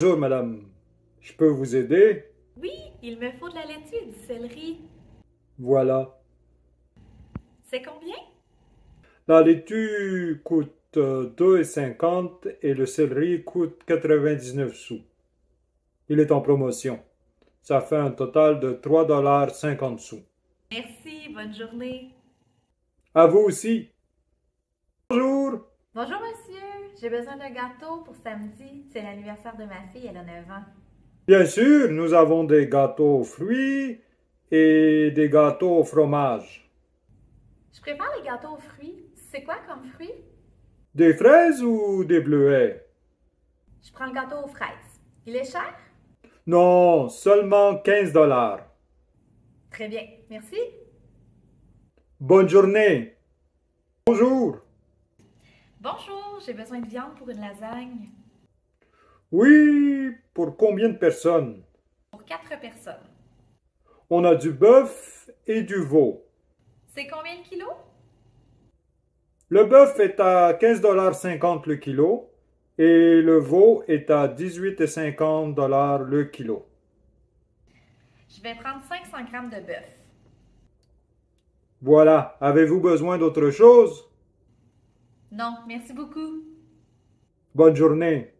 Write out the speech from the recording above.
Bonjour, madame. Je peux vous aider? Oui, il me faut de la laitue et du céleri. Voilà. C'est combien? La laitue coûte 2,50 euh, et le céleri coûte 99 sous. Il est en promotion. Ça fait un total de dollars 3,50 sous. Merci, bonne journée. À vous aussi. Bonjour monsieur, j'ai besoin d'un gâteau pour samedi. C'est l'anniversaire de ma fille, elle a 9 ans. Bien sûr, nous avons des gâteaux aux fruits et des gâteaux au fromage. Je prépare les gâteaux aux fruits. C'est quoi comme fruits? Des fraises ou des bleuets? Je prends le gâteau aux fraises. Il est cher? Non, seulement 15 dollars. Très bien, merci. Bonne journée. Bonjour. Bonjour, j'ai besoin de viande pour une lasagne. Oui, pour combien de personnes? Pour quatre personnes. On a du bœuf et du veau. C'est combien de kilo? Le bœuf est à 15,50 le kilo et le veau est à 18,50 le kilo. Je vais prendre 500 grammes de bœuf. Voilà. Avez-vous besoin d'autre chose? Non, merci beaucoup. Bonne journée.